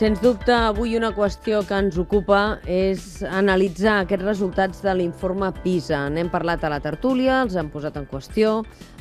Sens dubte, avui una qüestió que ens ocupa és analitzar aquests resultats de l'informe PISA. N'hem parlat a la tertúlia, els han posat en qüestió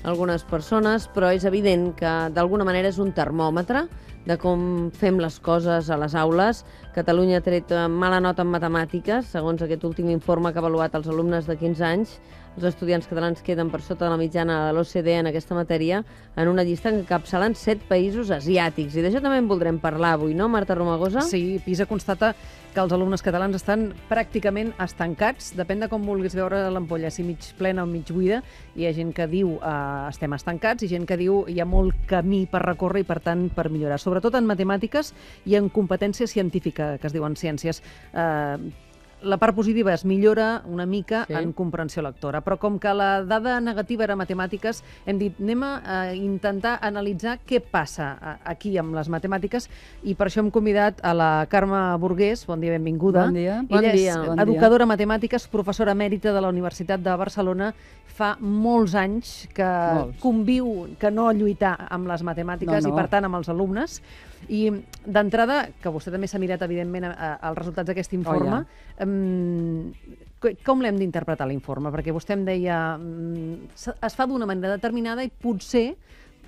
algunes persones, però és evident que d'alguna manera és un termòmetre de com fem les coses a les aules. Catalunya ha tret mala nota en matemàtiques, segons aquest últim informe que ha avaluat els alumnes de 15 anys. Els estudiants catalans queden per sota de la mitjana de l'OCDE en aquesta matèria en una llista que capçalen set països asiàtics. I d'això també en voldrem parlar avui, no, Marta Romagosa? Sí, PISA constata que els alumnes catalans estan pràcticament estancats. Depèn de com vulguis veure l'ampolla, si mig plena o mig buida. Hi ha gent que diu eh, estem estancats i gent que diu hi ha molt camí per recórrer i, per tant, per millorar. Sobretot en matemàtiques i en competència científica, que es diuen ciències. Eh, la part positiva es millora una mica sí. en comprensió lectora, però com que la dada negativa era matemàtiques, hem dit anem a intentar analitzar què passa aquí amb les matemàtiques i per això hem convidat a la Carme Burgués, bon dia, benvinguda. Bon dia. Ella bon dia, és bon educadora dia. matemàtiques, professora emèrita de la Universitat de Barcelona, fa molts anys que Molts. conviu que no lluitar amb les matemàtiques no, no. i per tant amb els alumnes, i d'entrada, que vostè també s'ha mirat, evidentment, els resultats d'aquest informe, oh, ja. com l'hem d'interpretar l'informe? Perquè vostè em deia mm, es fa d'una manera determinada i potser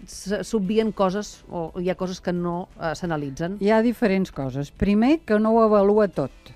s'obvien coses o hi ha coses que no eh, s'analitzen. Hi ha diferents coses. Primer, que no ho avalua tot.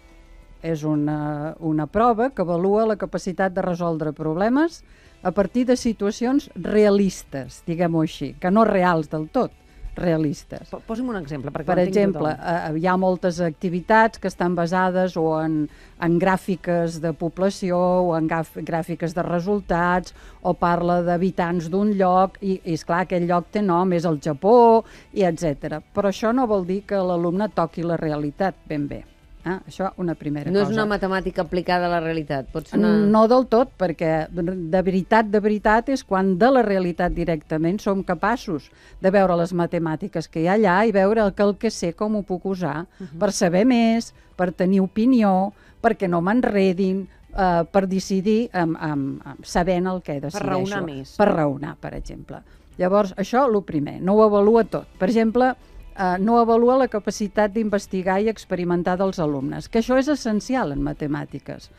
És una, una prova que avalua la capacitat de resoldre problemes a partir de situacions realistes, diguem-ho així, que no reals del tot realistes. Posi'm un exemple. Perquè per exemple, tothom. Eh, hi ha moltes activitats que estan basades o en, en gràfiques de població o en gràfiques de resultats o parla d'habitants d'un lloc i, i que aquell lloc té nom, és el Japó, i etc. Però això no vol dir que l'alumne toqui la realitat ben bé. Eh? Això, una primera no cosa. No és una matemàtica aplicada a la realitat? Pot ser una... No del tot, perquè de veritat, de veritat, és quan de la realitat directament som capaços de veure les matemàtiques que hi ha allà i veure el que, el que sé com ho puc usar uh mhm. -huh. per saber més, per tenir opinió, perquè no m'enredin, eh, per decidir amb, amb, um, sabent el que decideixo. Per raonar més. Per raonar, per exemple. Llavors, això, el primer, no ho avalua tot. Per exemple, eh, no avalua la capacitat d'investigar i experimentar dels alumnes, que això és essencial en matemàtiques.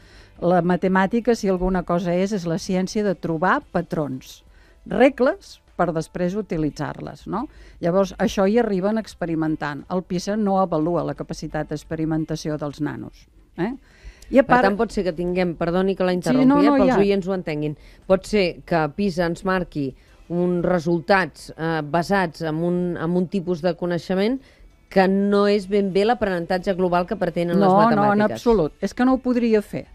La matemàtica, si alguna cosa és, és la ciència de trobar patrons, regles per després utilitzar-les, no? Llavors, això hi arriben experimentant. El PISA no avalua la capacitat d'experimentació dels nanos, eh? I a part... Per tant, pot ser que tinguem, perdoni que la interrompi, sí, no, eh, no, eh, pels ja. oients ho entenguin, pot ser que PISA ens marqui uns resultats eh, basats en un, en un tipus de coneixement que no és ben bé l'aprenentatge global que pretenen no, les matemàtiques. No, no, en absolut. És que no ho podria fer.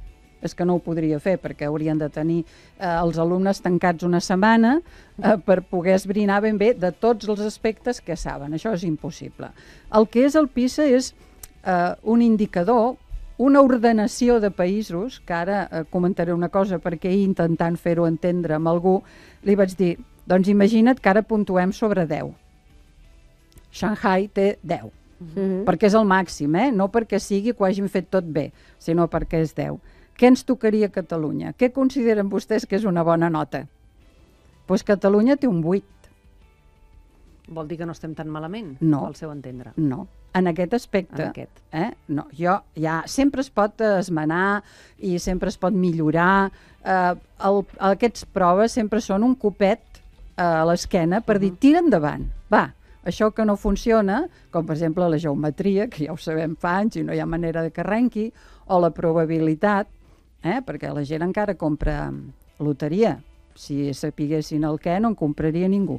És que no ho podria fer, perquè haurien de tenir eh, els alumnes tancats una setmana eh, per poder esbrinar ben bé de tots els aspectes que saben. Això és impossible. El que és el PISA és eh, un indicador, una ordenació de països, que ara eh, comentaré una cosa perquè intentant fer-ho entendre amb algú, li vaig dir, doncs imagina't que ara puntuem sobre 10. Shanghai té 10, mm -hmm. perquè és el màxim, eh? no perquè sigui que ho hagin fet tot bé, sinó perquè és 10. Què ens tocaria a Catalunya? Què consideren vostès que és una bona nota? Doncs pues Catalunya té un 8. Vol dir que no estem tan malament, no. al seu entendre. No, en aquest aspecte. En aquest. Eh? No, jo ja sempre es pot esmenar i sempre es pot millorar. Eh, el, aquests proves sempre són un copet a l'esquena per dir, tira endavant, va, això que no funciona, com per exemple la geometria, que ja ho sabem fa anys i no hi ha manera de que arrenqui, o la probabilitat, eh? perquè la gent encara compra loteria. Si sapiguessin el què, no en compraria ningú.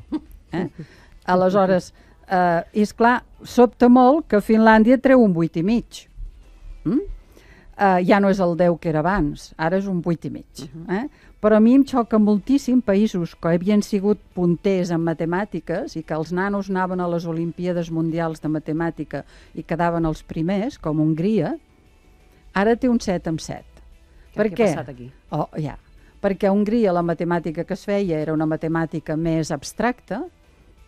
Eh? Aleshores, eh, és clar, sobta molt que Finlàndia treu un 8,5. i mig. Mm? Eh, ja no és el 10 que era abans, ara és un 8,5. i mig. Eh? Però a mi em xoca moltíssim països que havien sigut punters en matemàtiques i que els nanos anaven a les Olimpíades Mundials de Matemàtica i quedaven els primers, com Hongria, ara té un 7 amb 7. Què, per què? què? passat aquí? Oh, ja. Perquè a Hongria la matemàtica que es feia era una matemàtica més abstracta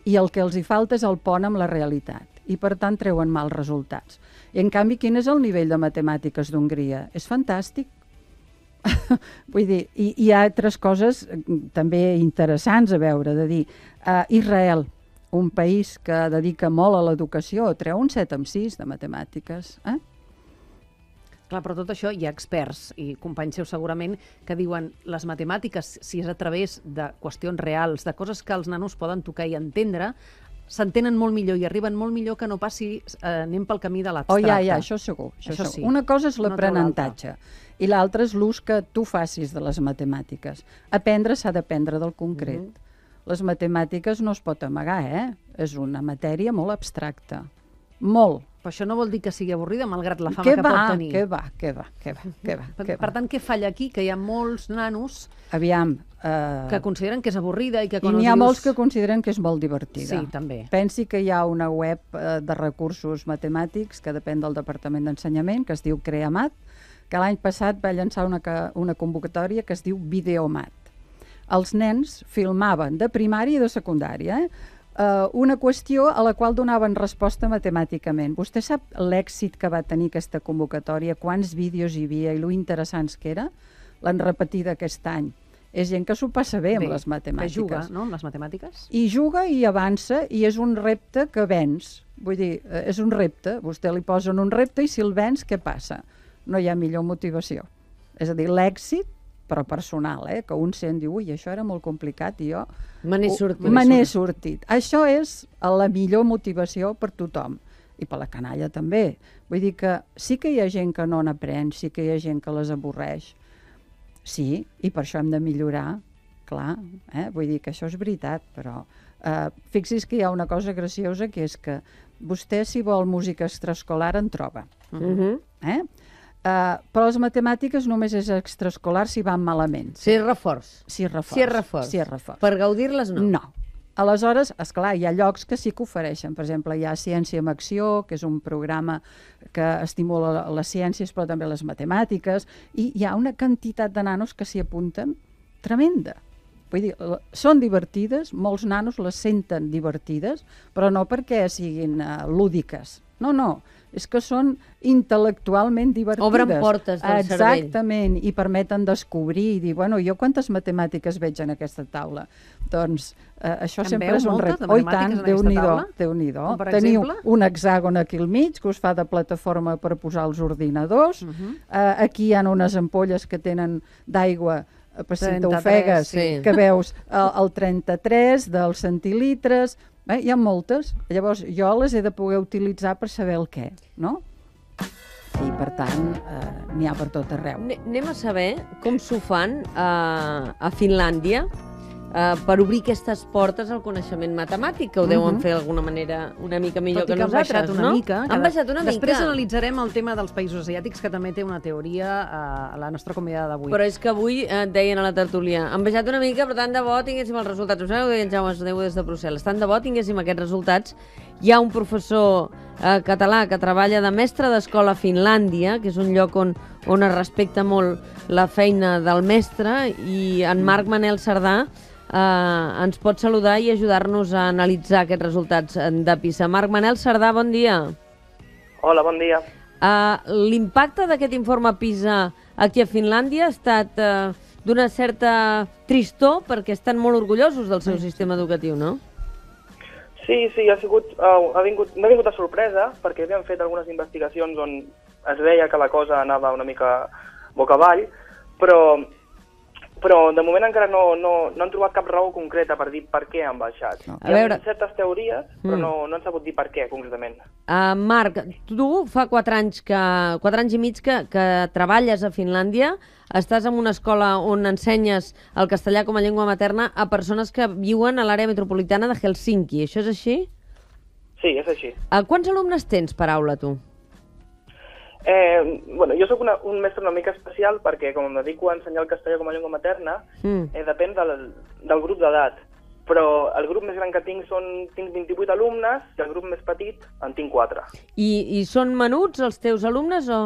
i el que els hi falta és el pont amb la realitat i per tant treuen mals resultats. I en canvi, quin és el nivell de matemàtiques d'Hongria? És fantàstic. Vull dir, i, hi ha altres coses eh, també interessants a veure, de dir, uh, Israel, un país que dedica molt a l'educació, treu un 7 amb 6 de matemàtiques, eh? Clar, però tot això hi ha experts i companys seus segurament que diuen les matemàtiques, si és a través de qüestions reals, de coses que els nanos poden tocar i entendre, s'entenen molt millor i arriben molt millor que no passi eh, anem pel camí de l'abstracte. Oh, ja, ja, això segur. Això, això segur. Sí. Una cosa és l'aprenentatge. No i l'altre és l'ús que tu facis de les matemàtiques. Aprendre s'ha d'aprendre del concret. Mm -hmm. Les matemàtiques no es pot amagar, eh? És una matèria molt abstracta. Molt. Però això no vol dir que sigui avorrida, malgrat la fama que, que va, pot tenir. Què va, què va, què va, què va. Per, que per va. tant, què falla aquí? Que hi ha molts nanos... Aviam, Uh, que consideren que és avorrida i que... I n'hi ha dius... molts que consideren que és molt divertida. Sí, també. Pensi que hi ha una web eh, de recursos matemàtics que depèn del Departament d'Ensenyament, que es diu Creamat, que l'any passat va llançar una, una convocatòria que es diu Videomat. Els nens filmaven de primària i de secundària, eh? eh, una qüestió a la qual donaven resposta matemàticament. Vostè sap l'èxit que va tenir aquesta convocatòria, quants vídeos hi havia i lo interessants que era? L'han repetit aquest any. És gent que s'ho passa bé, bé amb les matemàtiques. Que juga, no?, amb les matemàtiques. I juga i avança i és un repte que vens. Vull dir, eh, és un repte. Vostè li posen un repte i si el vens, què passa? no hi ha millor motivació. És a dir, l'èxit però personal, eh? que un sent diu, ui, això era molt complicat i jo... Me n'he sortit. Me n'he sortit. Això és la millor motivació per tothom i per la canalla també. Vull dir que sí que hi ha gent que no n'aprèn, sí que hi ha gent que les avorreix. Sí, i per això hem de millorar, clar. Eh? Vull dir que això és veritat, però eh, fixi's que hi ha una cosa graciosa que és que vostè, si vol música extraescolar, en troba. Uh mhm. -huh. eh? Uh, però les matemàtiques només és extraescolar si van malament. Si és reforç. Si és reforç. Si és reforç. Si és reforç. Per gaudir-les no. No. Aleshores, és clar, hi ha llocs que sí que ofereixen. Per exemple, hi ha Ciència en Acció, que és un programa que estimula les ciències, però també les matemàtiques, i hi ha una quantitat de nanos que s'hi apunten tremenda. Vull dir, són divertides, molts nanos les senten divertides, però no perquè siguin uh, lúdiques. No, no, és que són intel·lectualment divertides. Obren portes del Exactament, cervell. Exactament, i permeten descobrir i dir, bueno, jo quantes matemàtiques veig en aquesta taula? Doncs eh, això en sempre és un repte. oh, tant, Déu-n'hi-do, déu nhi Teniu exemple? un hexàgon aquí al mig que us fa de plataforma per posar els ordinadors. Uh mhm. -huh. eh, aquí hi ha unes ampolles que tenen d'aigua eh, per si t'ofegues, sí. que veus el, el 33 dels centilitres, Eh? Hi ha moltes, llavors jo les he de poder utilitzar per saber el què, no? i per tant eh, n'hi ha per tot arreu. N Anem a saber com s'ho fan eh, a Finlàndia eh, per obrir aquestes portes al coneixement matemàtic, que ho deuen uh mhm. -huh. fer d'alguna manera una mica millor Tot que, que nosaltres, baixat una no? Mica, han baixat una després mica. Després analitzarem el tema dels països asiàtics, que també té una teoria eh, a la nostra convidada d'avui. Però és que avui eh, deien a la tertúlia, han baixat una mica, per tant de bo tinguéssim els resultats. Us sembla que ho deien Jaume Déu des de Brussel·les. Tant de bo tinguéssim aquests resultats hi ha un professor eh, català que treballa de mestre d'escola a Finlàndia, que és un lloc on, on es respecta molt la feina del mestre, i en mm. Marc Manel Cerdà eh, ens pot saludar i ajudar-nos a analitzar aquests resultats de PISA. Marc Manel Cerdà, bon dia. Hola, bon dia. Uh, L'impacte d'aquest informe PISA aquí a Finlàndia ha estat uh, d'una certa tristor perquè estan molt orgullosos del seu sistema educatiu, no? Sí, sí, ha sigut, uh, ha vingut, m'ha vingut de sorpresa perquè havíem fet algunes investigacions on es veia que la cosa anava una mica boca avall, però però de moment encara no, no, no han trobat cap raó concreta per dir per què han baixat. No. A Hi ha veure... certes teories, però mm. no, no han sabut dir per què, concretament. Uh, Marc, tu fa 4 anys, que, 4 anys i mig que, que treballes a Finlàndia, estàs en una escola on ensenyes el castellà com a llengua materna a persones que viuen a l'àrea metropolitana de Helsinki. Això és així? Sí, és així. Uh, quants alumnes tens per aula, tu? Eh, bueno, jo sóc una, un mestre una mica especial perquè, com em dedico a ensenyar el castellà com a llengua materna, mm. eh, depèn del, del grup d'edat. Però el grup més gran que tinc són tinc 28 alumnes i el grup més petit en tinc 4. I, i són menuts els teus alumnes o...?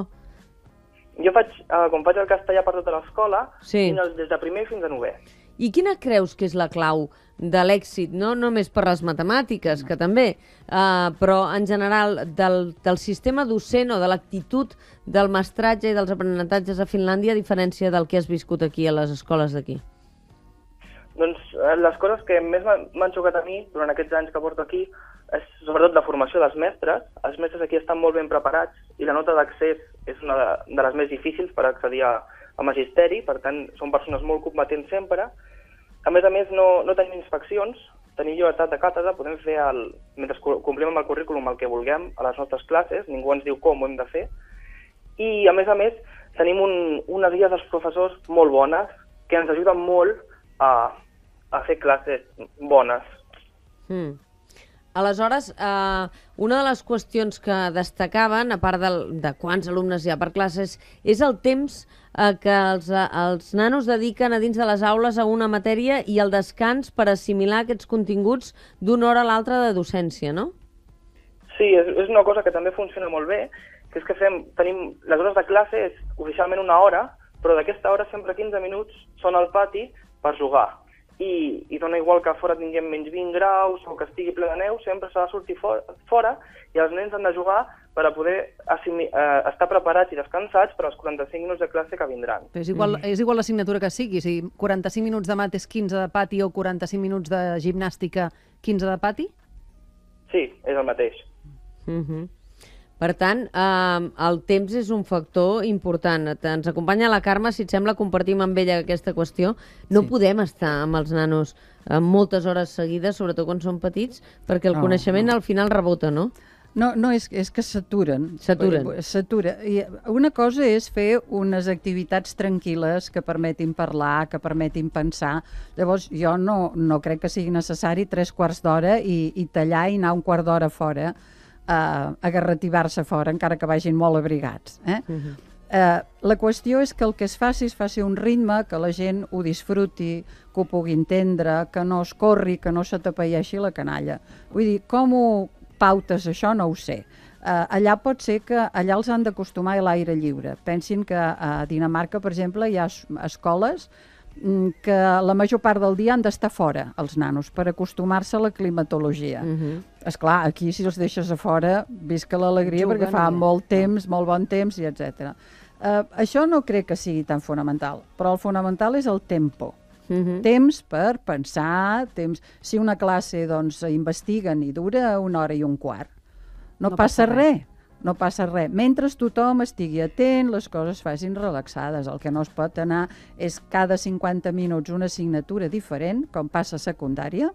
Jo faig, eh, quan faig el castellà per tota l'escola, sí. des de primer fins a novè. I quina creus que és la clau de l'èxit, no només per les matemàtiques, que també, eh, però en general del, del sistema docent o de l'actitud del mestratge i dels aprenentatges a Finlàndia, a diferència del que has viscut aquí a les escoles d'aquí? Doncs eh, les coses que més m'han xocat a mi durant aquests anys que porto aquí és sobretot la formació dels mestres. Els mestres aquí estan molt ben preparats i la nota d'accés és una de, de les més difícils per accedir a, a magisteri, per tant, són persones molt combatents sempre. A més a més, no, no tenim inspeccions, tenim llibertat de càtedra, podem fer, el, mentre complim amb el currículum, el que vulguem a les nostres classes, ningú ens diu com ho hem de fer, i a més a més, tenim un, unes guies dels professors molt bones, que ens ajuden molt a, a fer classes bones. Mm. Aleshores, eh, una de les qüestions que destacaven, a part de, de quants alumnes hi ha per classes, és el temps eh, que els, els nanos dediquen a dins de les aules a una matèria i el descans per assimilar aquests continguts d'una hora a l'altra de docència, no? Sí, és, és una cosa que també funciona molt bé, que és que fem, tenim, les hores de classe és oficialment una hora, però d'aquesta hora sempre 15 minuts són al pati per jugar i, i dona igual que fora tinguem menys 20 graus o que estigui ple de neu, sempre s'ha de sortir fora, fora i els nens han de jugar per a poder eh, estar preparats i descansats per als 45 minuts de classe que vindran. Però és igual, mm. és igual l'assignatura que sigui, si 45 minuts de mat és 15 de pati o 45 minuts de gimnàstica, 15 de pati? Sí, és el mateix. Mm -hmm. Per tant, eh, el temps és un factor important. Ens acompanya la Carme, si et sembla, compartim amb ella aquesta qüestió. No sí. podem estar amb els nanos eh, moltes hores seguides, sobretot quan són petits, perquè el no, coneixement no. al final rebota, no? No, no, és, és que saturen. Saturen. Eh, satura. I una cosa és fer unes activitats tranquil·les que permetin parlar, que permetin pensar. Llavors, jo no, no crec que sigui necessari tres quarts d'hora i, i tallar i anar un quart d'hora fora a, a garrativar-se fora, encara que vagin molt abrigats. Eh? Uh mhm. -huh. eh, la qüestió és que el que es faci es faci un ritme que la gent ho disfruti, que ho pugui entendre, que no es corri, que no se tapaieixi la canalla. Vull dir, com ho pautes això no ho sé. Eh, allà pot ser que allà els han d'acostumar a l'aire lliure. Pensin que a Dinamarca, per exemple, hi ha escoles Mm, que la major part del dia han d'estar fora, els nanos, per acostumar-se a la climatologia. Uh mhm. -huh. És clar, aquí si els deixes a fora, visca l'alegria perquè fa eh? molt temps, molt bon temps, i etc. Uh, eh, això no crec que sigui tan fonamental, però el fonamental és el tempo. Uh mhm. -huh. Temps per pensar, temps... Si una classe doncs, investiguen i dura una hora i un quart, no, no passa, passa res. res no passa res. Mentre tothom estigui atent, les coses facin relaxades. El que no es pot anar és cada 50 minuts una assignatura diferent, com passa a secundària,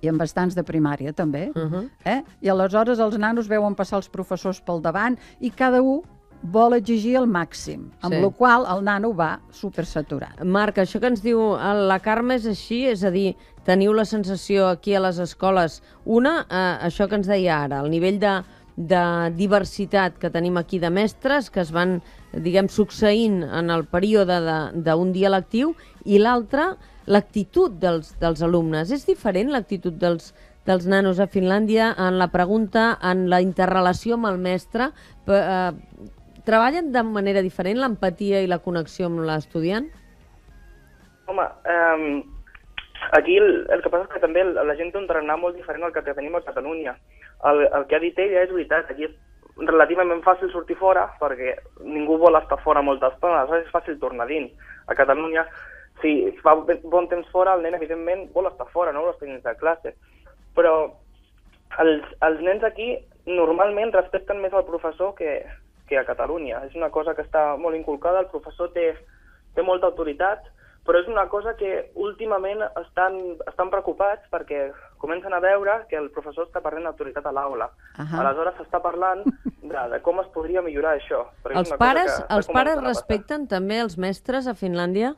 i amb bastants de primària també, uh -huh. eh? i aleshores els nanos veuen passar els professors pel davant i cada un vol exigir el màxim, amb sí. la qual el nano va supersaturat. Marc, això que ens diu la Carme és així? És a dir, teniu la sensació aquí a les escoles, una, eh, això que ens deia ara, el nivell de de diversitat que tenim aquí de mestres que es van, diguem, succeint en el període d'un dia lectiu i l'altre, l'actitud dels, dels alumnes. És diferent l'actitud dels, dels nanos a Finlàndia en la pregunta, en la interrelació amb el mestre? eh, treballen de manera diferent l'empatia i la connexió amb l'estudiant? Home, eh, aquí el, el que passa és que també la gent té un tarannà molt diferent al que tenim a Catalunya el, el que ha dit ella és veritat, aquí és relativament fàcil sortir fora perquè ningú vol estar fora molta estona, aleshores és fàcil tornar dins. A Catalunya, si fa bon temps fora, el nen evidentment vol estar fora, no vol estar dins de classe. Però els, els nens aquí normalment respecten més al professor que, que a Catalunya. És una cosa que està molt inculcada, el professor té, té molta autoritat, però és una cosa que últimament estan, estan preocupats perquè comencen a veure que el professor està perdent autoritat a l'aula. Uh -huh. Aleshores s'està parlant de, de com es podria millorar això. Els pares, que, els pares respecten també els mestres a Finlàndia?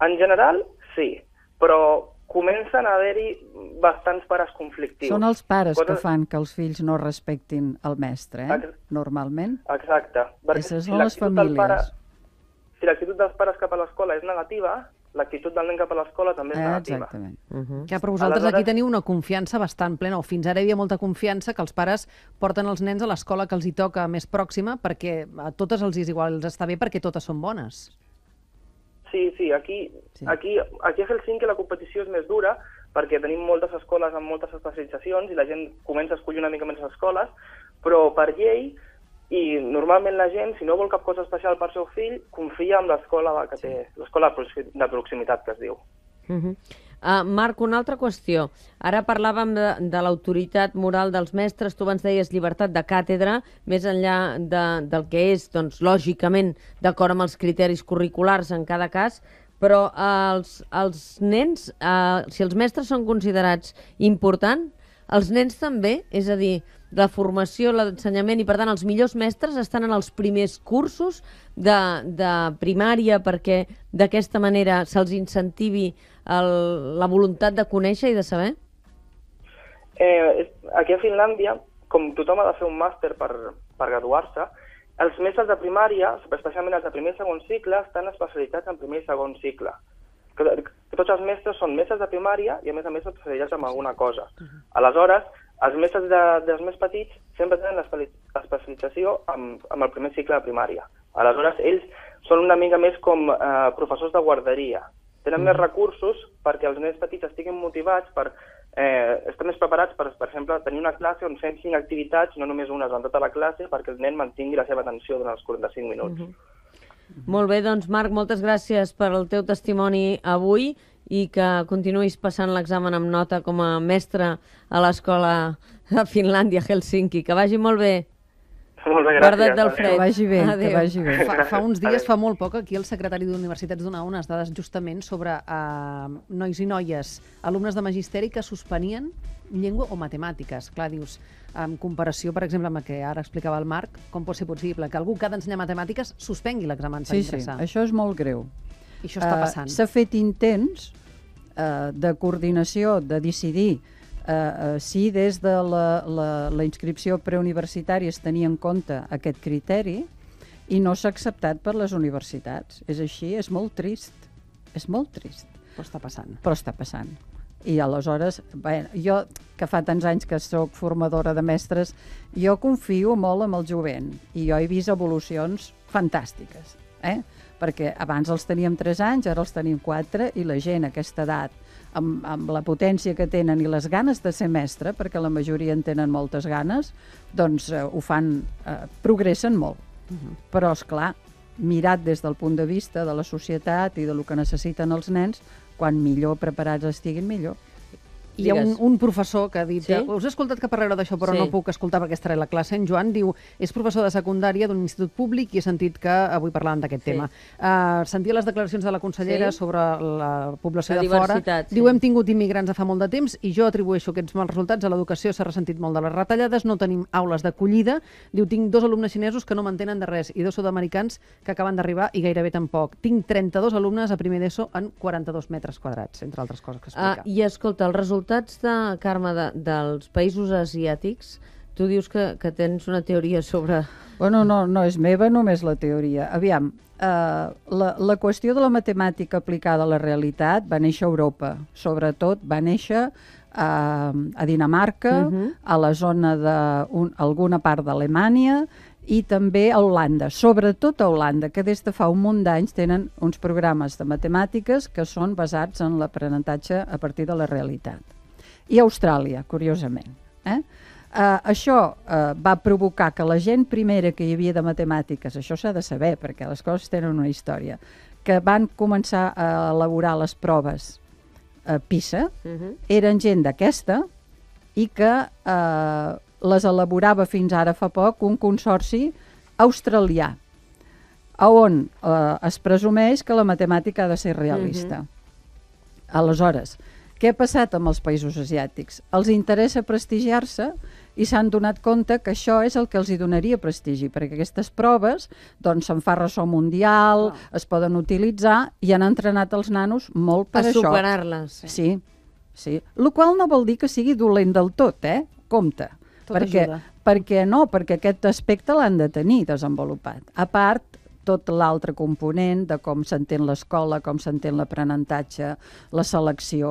En general, sí, però comencen a haver-hi bastants pares conflictius. Són els pares Coses... que fan que els fills no respectin el mestre, eh? Ex... normalment. Exacte. Perquè Aquestes són les famílies. Pare si l'actitud dels pares cap a l'escola és negativa, l'actitud del nen cap a l'escola també és eh, negativa. Exactament. Mhm. Uh -huh. ja, però vosaltres Aleshores... aquí teniu una confiança bastant plena, o fins ara hi havia molta confiança que els pares porten els nens a l'escola que els hi toca més pròxima perquè a totes els és igual, els està bé perquè totes són bones. Sí, sí, aquí, sí. aquí, aquí a Helsinki la competició és més dura perquè tenim moltes escoles amb moltes especialitzacions i la gent comença a escollir una mica més les escoles, però per llei i normalment la gent, si no vol cap cosa especial per seu fill, confia en l'escola que té, l'escola de proximitat que es diu. Uh -huh. uh, Marc, una altra qüestió. Ara parlàvem de, de l'autoritat moral dels mestres, tu abans deies llibertat de càtedra, més enllà de, del que és, doncs, lògicament, d'acord amb els criteris curriculars en cada cas, però uh, els, els nens, uh, si els mestres són considerats importants, els nens també, és a dir, la formació, l'ensenyament i, per tant, els millors mestres estan en els primers cursos de, de primària perquè d'aquesta manera se'ls incentivi el, la voluntat de conèixer i de saber? Eh, aquí a Finlàndia, com tothom ha de fer un màster per, per graduar-se, els mestres de primària, especialment els de primer i segon cicle, estan especialitzats en primer i segon cicle que, que tots els mestres són mestres de primària i a més a més s'obsesseix amb alguna cosa. Mhm. Aleshores, els mestres de, dels més petits sempre tenen l'especialització amb, amb el primer cicle de primària. Aleshores, ells són una mica més com eh, professors de guarderia. Tenen mhm. més recursos perquè els nens petits estiguin motivats per... Eh, estan més preparats per, per exemple, tenir una classe on fem cinc activitats, no només una, durant tota la classe, perquè el nen mantingui la seva atenció durant els 45 minuts. Mm -hmm. Mhm. Molt bé, doncs Marc, moltes gràcies per el teu testimoni avui i que continuïs passant l'examen amb nota com a mestre a l'escola a Finlàndia, Helsinki. Que vagi molt bé. Molt bé, gràcies. Guarda't del fred. Que vagi bé, que vagi bé. Fa, fa uns dies, fa molt poc, aquí el secretari d'Universitats donava unes dades justament sobre eh, nois i noies, alumnes de magisteri que suspenien llengua o matemàtiques. Clar, dius, en comparació, per exemple, amb el que ara explicava el Marc, com pot ser possible que algú que ha d'ensenyar matemàtiques suspengui l'examen per sí, ingressar? Sí, això és molt greu. I això està eh, passant. Uh, S'ha fet intents uh, de coordinació, de decidir eh, eh si des de la, la, la inscripció preuniversitària es tenia en compte aquest criteri i no s'ha acceptat per les universitats. És així, és molt trist. És molt trist. Però està passant. Però està passant. I aleshores, bé, jo, que fa tants anys que sóc formadora de mestres, jo confio molt en el jovent i jo he vist evolucions fantàstiques, eh? perquè abans els teníem 3 anys, ara els tenim 4 i la gent a aquesta edat amb, amb la potència que tenen i les ganes de ser mestre, perquè la majoria en tenen moltes ganes, doncs eh, ho fan, eh, progressen molt. Uh mhm. -huh. Però, és clar, mirat des del punt de vista de la societat i de lo que necessiten els nens, quan millor preparats estiguin, millor. Hi ha un, un professor que ha dit... Sí? Que, us he escoltat que parlareu d'això, però sí. no puc escoltar perquè estaré a la classe. En Joan diu, és professor de secundària d'un institut públic i he sentit que avui parlàvem d'aquest sí. tema. Uh, sentia les declaracions de la consellera sí? sobre la població la de fora. Sí. Diu, hem tingut immigrants de fa molt de temps i jo atribueixo aquests mals resultats a l'educació. S'ha ressentit molt de les retallades, no tenim aules d'acollida. Diu, tinc dos alumnes xinesos que no mantenen de res i dos sud-americans que acaben d'arribar i gairebé tampoc. Tinc 32 alumnes a primer d'ESO en 42 metres quadrats, entre altres coses que ah, explica. Uh, I escolta, el resultat resultats de, Carme, de, dels països asiàtics, tu dius que, que tens una teoria sobre... Bueno, no, no és meva només la teoria. Aviam, eh, la, la qüestió de la matemàtica aplicada a la realitat va néixer a Europa. Sobretot va néixer a, eh, a Dinamarca, uh mhm. -huh. a la zona d'alguna part d'Alemanya i també a Holanda, sobretot a Holanda, que des de fa un munt d'anys tenen uns programes de matemàtiques que són basats en l'aprenentatge a partir de la realitat i Austràlia, curiosament. Eh? Uh, això uh, va provocar que la gent primera que hi havia de matemàtiques, això s'ha de saber perquè les coses tenen una història, que van començar a elaborar les proves uh, PISA, uh mhm. -huh. eren gent d'aquesta i que uh, les elaborava fins ara fa poc un consorci australià, on uh, es presumeix que la matemàtica ha de ser realista. Uh mhm. -huh. Aleshores, què ha passat amb els països asiàtics? Els interessa prestigiar-se i s'han donat compte que això és el que els hi donaria prestigi, perquè aquestes proves doncs, se'n fa ressò mundial, ah. es poden utilitzar i han entrenat els nanos molt per a això. A superar-les. Sí. Sí, sí. Lo qual no vol dir que sigui dolent del tot, eh? Compte. Tot perquè, ajuda. perquè no, perquè aquest aspecte l'han de tenir desenvolupat. A part, tot l'altre component de com s'entén l'escola, com s'entén l'aprenentatge, la selecció,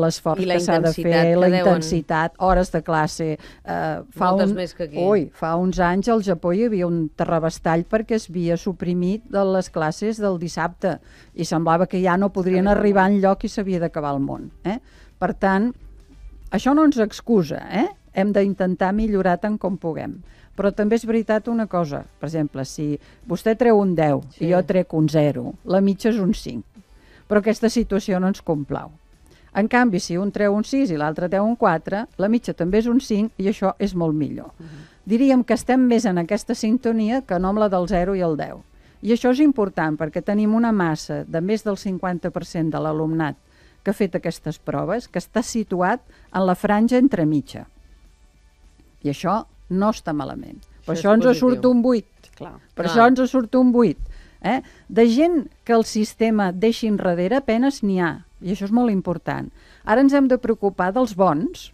l'esforç que s'ha de fer, la deuen... intensitat, hores de classe. Eh, fa Moltes un... més que aquí. Ui, fa uns anys al Japó hi havia un terrabastall perquè es havia suprimit de les classes del dissabte i semblava que ja no podrien Ai, arribar en lloc i s'havia d'acabar el món. Eh? Per tant, això no ens excusa, eh? hem d'intentar millorar tant com puguem. Però també és veritat una cosa, per exemple, si vostè treu un 10 sí. i jo trec un 0, la mitja és un 5. Però aquesta situació no ens complau. En canvi, si un treu un 6 i l'altre treu un 4, la mitja també és un 5 i això és molt millor. Uh mhm. -huh. Diríem que estem més en aquesta sintonia que no amb la del 0 i el 10. I això és important perquè tenim una massa de més del 50% de l'alumnat que ha fet aquestes proves que està situat en la franja entre mitja. I això no està malament. Per això, això ens surt un 8. Clar. Per Clar. això ens surt un 8. Eh? De gent que el sistema deixi enrere, penes n'hi ha, i això és molt important. Ara ens hem de preocupar dels bons,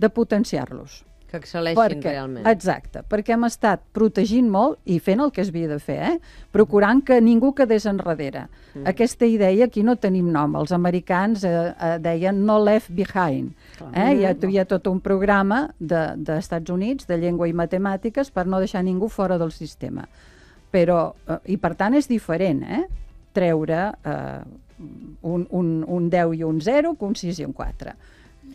de potenciar-los. Que excel·leixin perquè, realment. Exacte, perquè hem estat protegint molt i fent el que es havia de fer, eh? procurant que ningú quedés enrere. Mm. Aquesta idea aquí no tenim nom. Els americans eh, eh, deien no left behind. Clar. Eh? Mm. Hi, ha, hi ha tot un programa d'Estats de, Units de llengua i matemàtiques per no deixar ningú fora del sistema. Però, eh, I per tant és diferent, eh? treure eh, un, un, un 10 i un 0 un 6 i un 4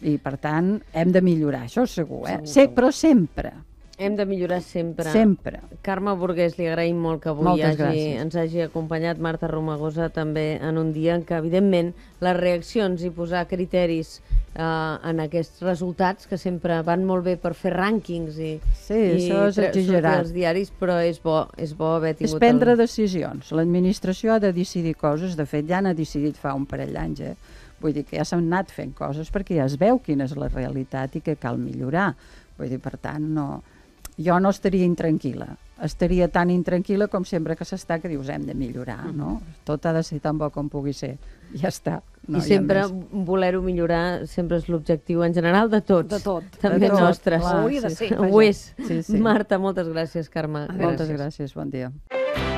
i, per tant, hem de millorar, això segur, eh? Segur, segur. Però sempre. Hem de millorar sempre. Sempre. Carme Burgués, li agraïm molt que avui hagi, ens hagi acompanyat Marta Romagosa també en un dia en què, evidentment, les reaccions i posar criteris eh, en aquests resultats, que sempre van molt bé per fer rànquings i, sí, i això és exagerat. els diaris, però és bo, és bo haver tingut... És prendre el... decisions. L'administració ha de decidir coses. De fet, ja n'ha decidit fa un parell d'anys, eh? Vull dir que ja s'han anat fent coses perquè ja es veu quina és la realitat i que cal millorar. Vull dir, per tant, no, jo no estaria intranquil·la. Estaria tan intranquil·la com sempre que s'està que dius hem de millorar, no? Mm-hmm. Tot ha de ser tan bo com pugui ser. Ja està. No, I sempre ja voler-ho millorar sempre és l'objectiu en general de tots. De tot. També de tot, nostres. Clar, Ho hauria de ser. Ho és. Sí, sí. Marta, moltes gràcies, Carme. Gràcies. Moltes gràcies, bon dia.